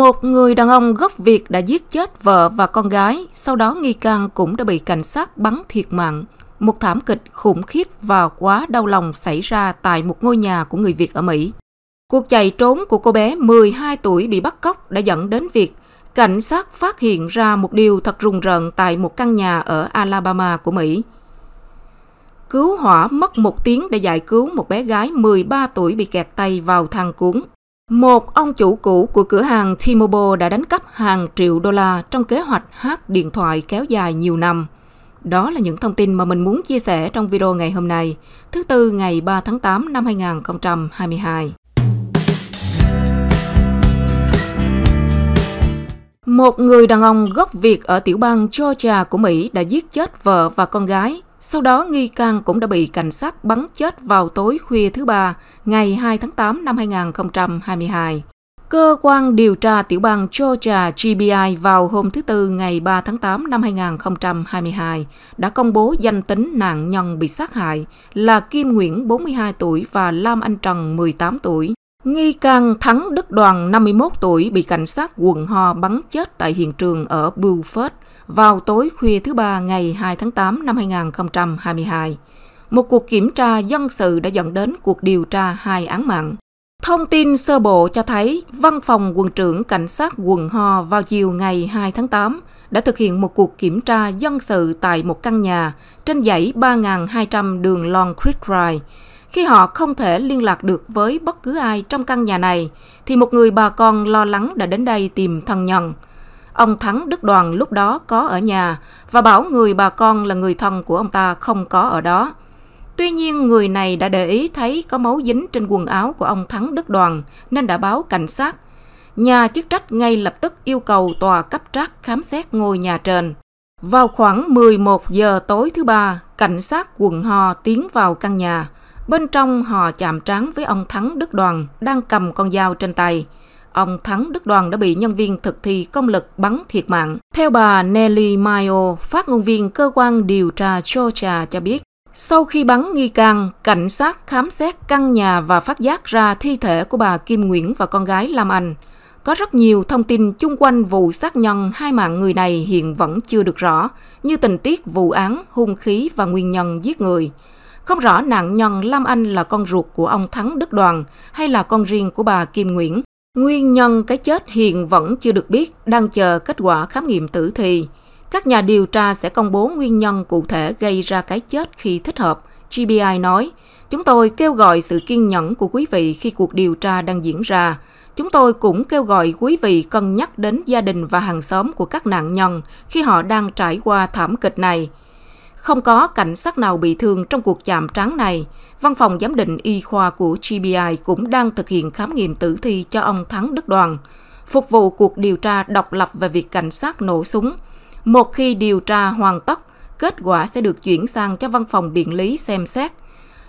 Một người đàn ông gốc Việt đã giết chết vợ và con gái, sau đó nghi can cũng đã bị cảnh sát bắn thiệt mạng. Một thảm kịch khủng khiếp và quá đau lòng xảy ra tại một ngôi nhà của người Việt ở Mỹ. Cuộc chạy trốn của cô bé 12 tuổi bị bắt cóc đã dẫn đến việc cảnh sát phát hiện ra một điều thật rùng rợn tại một căn nhà ở Alabama của Mỹ. Cứu hỏa mất một tiếng để giải cứu một bé gái 13 tuổi bị kẹt tay vào thang cuốn một ông chủ cũ của cửa hàng T-Mobile đã đánh cắp hàng triệu đô la trong kế hoạch hát điện thoại kéo dài nhiều năm. Đó là những thông tin mà mình muốn chia sẻ trong video ngày hôm nay, thứ Tư ngày 3 tháng 8 năm 2022. Một người đàn ông gốc Việt ở tiểu bang Georgia của Mỹ đã giết chết vợ và con gái sau đó, nghi can cũng đã bị cảnh sát bắn chết vào tối khuya thứ ba, ngày 2 tháng 8 năm 2022. Cơ quan điều tra tiểu bang Georgia GBI vào hôm thứ Tư ngày 3 tháng 8 năm 2022 đã công bố danh tính nạn nhân bị sát hại là Kim Nguyễn 42 tuổi và Lam Anh Trần 18 tuổi Nghi can Thắng Đức Đoàn 51 tuổi bị cảnh sát quần ho bắn chết tại hiện trường ở Buford vào tối khuya thứ ba ngày 2 tháng 8 năm 2022. Một cuộc kiểm tra dân sự đã dẫn đến cuộc điều tra hai án mạng. Thông tin sơ bộ cho thấy văn phòng quần trưởng cảnh sát quận Ho vào chiều ngày 2 tháng 8 đã thực hiện một cuộc kiểm tra dân sự tại một căn nhà trên dãy 3.200 đường Long Creek Drive khi họ không thể liên lạc được với bất cứ ai trong căn nhà này, thì một người bà con lo lắng đã đến đây tìm thân nhân. Ông Thắng Đức Đoàn lúc đó có ở nhà và bảo người bà con là người thân của ông ta không có ở đó. Tuy nhiên, người này đã để ý thấy có máu dính trên quần áo của ông Thắng Đức Đoàn nên đã báo cảnh sát. Nhà chức trách ngay lập tức yêu cầu tòa cấp trác khám xét ngôi nhà trên. Vào khoảng 11 giờ tối thứ ba, cảnh sát quận Hò tiến vào căn nhà. Bên trong họ chạm trán với ông Thắng Đức Đoàn đang cầm con dao trên tay. Ông Thắng Đức Đoàn đã bị nhân viên thực thi công lực bắn thiệt mạng. Theo bà Nelly Mayo, phát ngôn viên cơ quan điều tra Georgia cho biết, sau khi bắn nghi can, cảnh sát khám xét căn nhà và phát giác ra thi thể của bà Kim Nguyễn và con gái Lam Anh. Có rất nhiều thông tin chung quanh vụ sát nhân hai mạng người này hiện vẫn chưa được rõ, như tình tiết vụ án, hung khí và nguyên nhân giết người. Không rõ nạn nhân Lam Anh là con ruột của ông Thắng Đức Đoàn hay là con riêng của bà Kim Nguyễn. Nguyên nhân cái chết hiện vẫn chưa được biết, đang chờ kết quả khám nghiệm tử thi. Các nhà điều tra sẽ công bố nguyên nhân cụ thể gây ra cái chết khi thích hợp, GBI nói. Chúng tôi kêu gọi sự kiên nhẫn của quý vị khi cuộc điều tra đang diễn ra. Chúng tôi cũng kêu gọi quý vị cân nhắc đến gia đình và hàng xóm của các nạn nhân khi họ đang trải qua thảm kịch này. Không có cảnh sát nào bị thương trong cuộc chạm trán này. Văn phòng giám định y khoa của GBI cũng đang thực hiện khám nghiệm tử thi cho ông Thắng Đức Đoàn, phục vụ cuộc điều tra độc lập về việc cảnh sát nổ súng. Một khi điều tra hoàn tất, kết quả sẽ được chuyển sang cho văn phòng điện lý xem xét.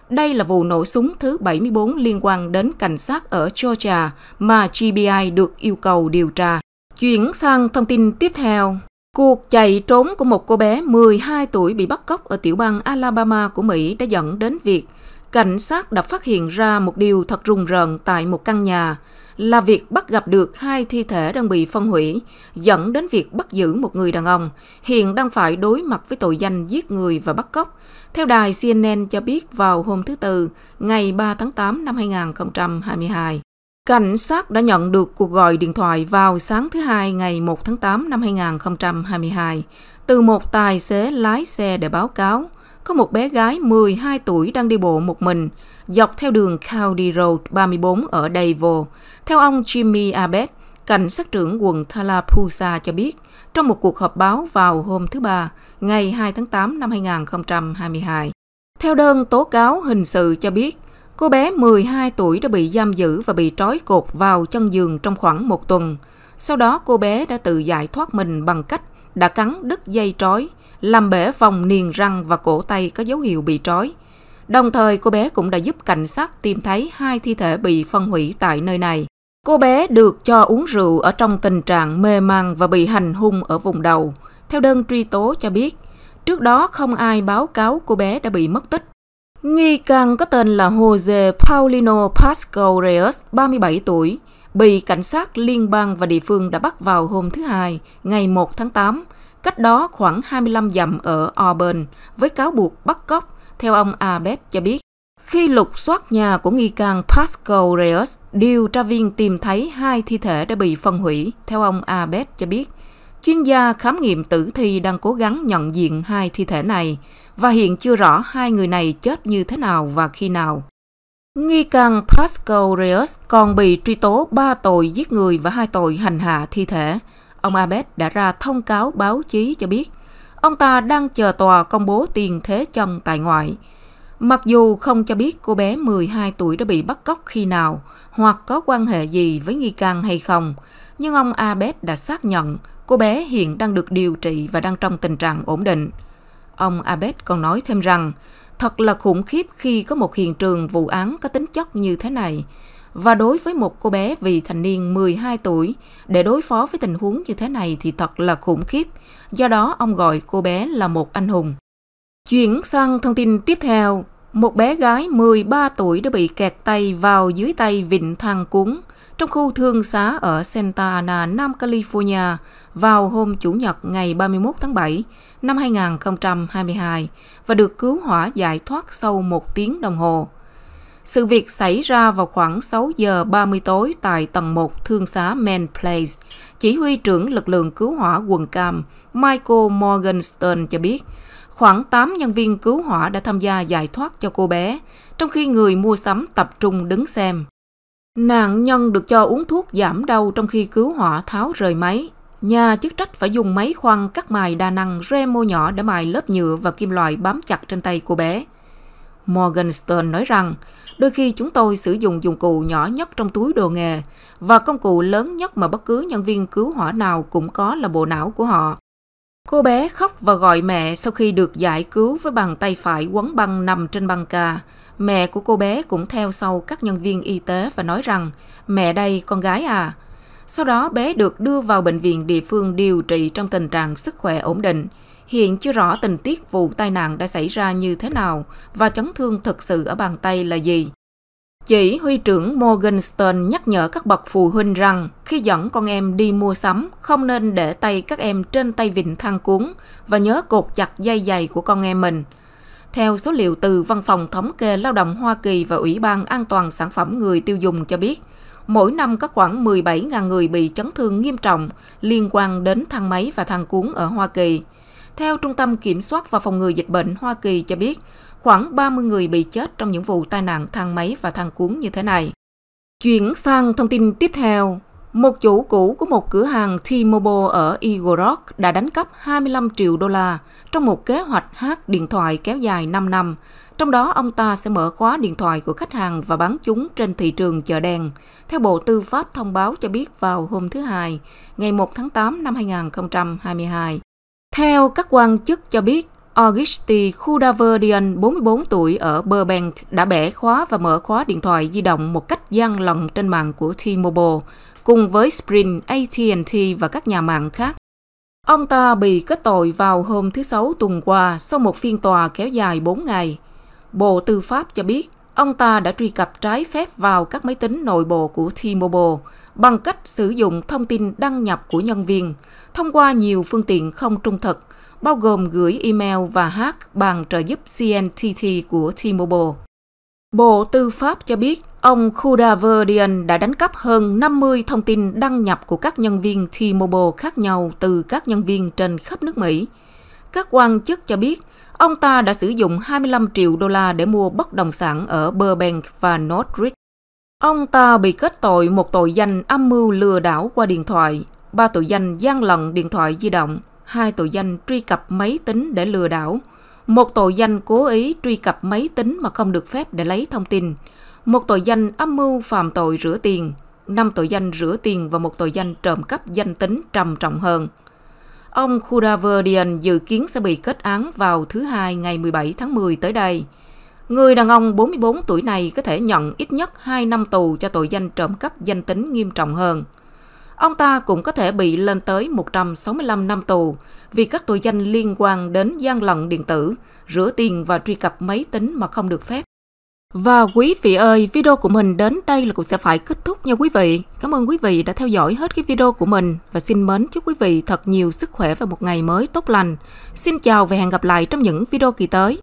Đây là vụ nổ súng thứ 74 liên quan đến cảnh sát ở Georgia mà GBI được yêu cầu điều tra. Chuyển sang thông tin tiếp theo. Cuộc chạy trốn của một cô bé 12 tuổi bị bắt cóc ở tiểu bang Alabama của Mỹ đã dẫn đến việc cảnh sát đã phát hiện ra một điều thật rùng rợn tại một căn nhà là việc bắt gặp được hai thi thể đang bị phân hủy, dẫn đến việc bắt giữ một người đàn ông hiện đang phải đối mặt với tội danh giết người và bắt cóc. Theo đài CNN cho biết vào hôm thứ Tư, ngày 3 tháng 8 năm 2022. Cảnh sát đã nhận được cuộc gọi điện thoại vào sáng thứ Hai ngày 1 tháng 8 năm 2022 từ một tài xế lái xe để báo cáo có một bé gái 12 tuổi đang đi bộ một mình dọc theo đường County Road 34 ở Davo. Theo ông Jimmy Abbott, cảnh sát trưởng quận Tallapoosa cho biết trong một cuộc họp báo vào hôm thứ Ba, ngày 2 tháng 8 năm 2022. Theo đơn tố cáo hình sự cho biết, Cô bé 12 tuổi đã bị giam giữ và bị trói cột vào chân giường trong khoảng một tuần. Sau đó cô bé đã tự giải thoát mình bằng cách đã cắn đứt dây trói, làm bể vòng niền răng và cổ tay có dấu hiệu bị trói. Đồng thời cô bé cũng đã giúp cảnh sát tìm thấy hai thi thể bị phân hủy tại nơi này. Cô bé được cho uống rượu ở trong tình trạng mê man và bị hành hung ở vùng đầu. Theo đơn truy tố cho biết, trước đó không ai báo cáo cô bé đã bị mất tích. Nghi can có tên là Jose Paulino Pascal Reyes, 37 tuổi, bị cảnh sát liên bang và địa phương đã bắt vào hôm thứ Hai, ngày 1 tháng 8, cách đó khoảng 25 dặm ở Auburn, với cáo buộc bắt cóc, theo ông Abed cho biết. Khi lục soát nhà của nghi can Pascal Reyes, điều tra viên tìm thấy hai thi thể đã bị phân hủy, theo ông Abed cho biết. Chuyên gia khám nghiệm tử thi đang cố gắng nhận diện hai thi thể này và hiện chưa rõ hai người này chết như thế nào và khi nào. Nghi can Pascal Reyes còn bị truy tố ba tội giết người và hai tội hành hạ thi thể. Ông Abed đã ra thông cáo báo chí cho biết, ông ta đang chờ tòa công bố tiền thế chân tại ngoại. Mặc dù không cho biết cô bé 12 tuổi đã bị bắt cóc khi nào hoặc có quan hệ gì với nghi can hay không, nhưng ông Abed đã xác nhận cô bé hiện đang được điều trị và đang trong tình trạng ổn định. Ông Abed còn nói thêm rằng, thật là khủng khiếp khi có một hiện trường vụ án có tính chất như thế này. Và đối với một cô bé vị thành niên 12 tuổi, để đối phó với tình huống như thế này thì thật là khủng khiếp. Do đó, ông gọi cô bé là một anh hùng. Chuyển sang thông tin tiếp theo, một bé gái 13 tuổi đã bị kẹt tay vào dưới tay vịnh thang cuốn trong khu thương xá ở Santa Ana, Nam California vào hôm Chủ nhật ngày 31 tháng 7 năm 2022 và được cứu hỏa giải thoát sau một tiếng đồng hồ. Sự việc xảy ra vào khoảng 6 giờ 30 tối tại tầng 1 thương xá Man Place. Chỉ huy trưởng lực lượng cứu hỏa quần cam Michael Morgenstern cho biết, khoảng 8 nhân viên cứu hỏa đã tham gia giải thoát cho cô bé, trong khi người mua sắm tập trung đứng xem. Nạn nhân được cho uống thuốc giảm đau trong khi cứu hỏa tháo rời máy. Nhà chức trách phải dùng máy khoan cắt mài đa năng re mô nhỏ để mài lớp nhựa và kim loại bám chặt trên tay cô bé. Morgan Stern nói rằng, đôi khi chúng tôi sử dụng dụng cụ nhỏ nhất trong túi đồ nghề và công cụ lớn nhất mà bất cứ nhân viên cứu hỏa nào cũng có là bộ não của họ. Cô bé khóc và gọi mẹ sau khi được giải cứu với bàn tay phải quấn băng nằm trên băng ca. Mẹ của cô bé cũng theo sau các nhân viên y tế và nói rằng mẹ đây con gái à. Sau đó bé được đưa vào bệnh viện địa phương điều trị trong tình trạng sức khỏe ổn định. Hiện chưa rõ tình tiết vụ tai nạn đã xảy ra như thế nào và chấn thương thực sự ở bàn tay là gì. Chỉ huy trưởng Morganston nhắc nhở các bậc phụ huynh rằng khi dẫn con em đi mua sắm, không nên để tay các em trên tay vịn thang cuốn và nhớ cột chặt dây giày của con em mình – theo số liệu từ Văn phòng Thống kê Lao động Hoa Kỳ và Ủy ban An toàn Sản phẩm Người tiêu dùng cho biết, mỗi năm có khoảng 17.000 người bị chấn thương nghiêm trọng liên quan đến thang máy và thang cuốn ở Hoa Kỳ. Theo Trung tâm Kiểm soát và Phòng ngừa Dịch bệnh Hoa Kỳ cho biết, khoảng 30 người bị chết trong những vụ tai nạn thang máy và thang cuốn như thế này. Chuyển sang thông tin tiếp theo. Một chủ cũ của một cửa hàng T-Mobile ở Eagle Rock đã đánh cắp 25 triệu đô la trong một kế hoạch hack điện thoại kéo dài 5 năm. Trong đó, ông ta sẽ mở khóa điện thoại của khách hàng và bán chúng trên thị trường chợ đen. Theo Bộ Tư pháp thông báo cho biết vào hôm thứ Hai, ngày 1 tháng 8 năm 2022. Theo các quan chức cho biết, Augusti Kudaverdian, 44 tuổi ở Burbank, đã bẻ khóa và mở khóa điện thoại di động một cách gian lận trên mạng của T-Mobile cùng với Sprint, AT&T và các nhà mạng khác. Ông ta bị kết tội vào hôm thứ Sáu tuần qua sau một phiên tòa kéo dài 4 ngày. Bộ Tư pháp cho biết ông ta đã truy cập trái phép vào các máy tính nội bộ của T-Mobile bằng cách sử dụng thông tin đăng nhập của nhân viên thông qua nhiều phương tiện không trung thực, bao gồm gửi email và hack bằng trợ giúp CNTT của T-Mobile. Bộ Tư pháp cho biết ông Khudaverdian đã đánh cắp hơn 50 thông tin đăng nhập của các nhân viên T-Mobile khác nhau từ các nhân viên trên khắp nước Mỹ. Các quan chức cho biết ông ta đã sử dụng 25 triệu đô la để mua bất động sản ở Burbank và Northridge. Ông ta bị kết tội một tội danh âm mưu lừa đảo qua điện thoại, ba tội danh gian lận điện thoại di động, hai tội danh truy cập máy tính để lừa đảo – một tội danh cố ý truy cập máy tính mà không được phép để lấy thông tin, một tội danh âm mưu phạm tội rửa tiền, năm tội danh rửa tiền và một tội danh trộm cắp danh tính trầm trọng hơn. Ông Kudaverdian dự kiến sẽ bị kết án vào thứ Hai ngày 17 tháng 10 tới đây. Người đàn ông 44 tuổi này có thể nhận ít nhất 2 năm tù cho tội danh trộm cắp danh tính nghiêm trọng hơn ông ta cũng có thể bị lên tới 165 năm tù vì các tội danh liên quan đến gian lận điện tử, rửa tiền và truy cập máy tính mà không được phép. Và quý vị ơi, video của mình đến đây là cũng sẽ phải kết thúc nha quý vị. Cảm ơn quý vị đã theo dõi hết cái video của mình và xin mến chúc quý vị thật nhiều sức khỏe và một ngày mới tốt lành. Xin chào và hẹn gặp lại trong những video kỳ tới.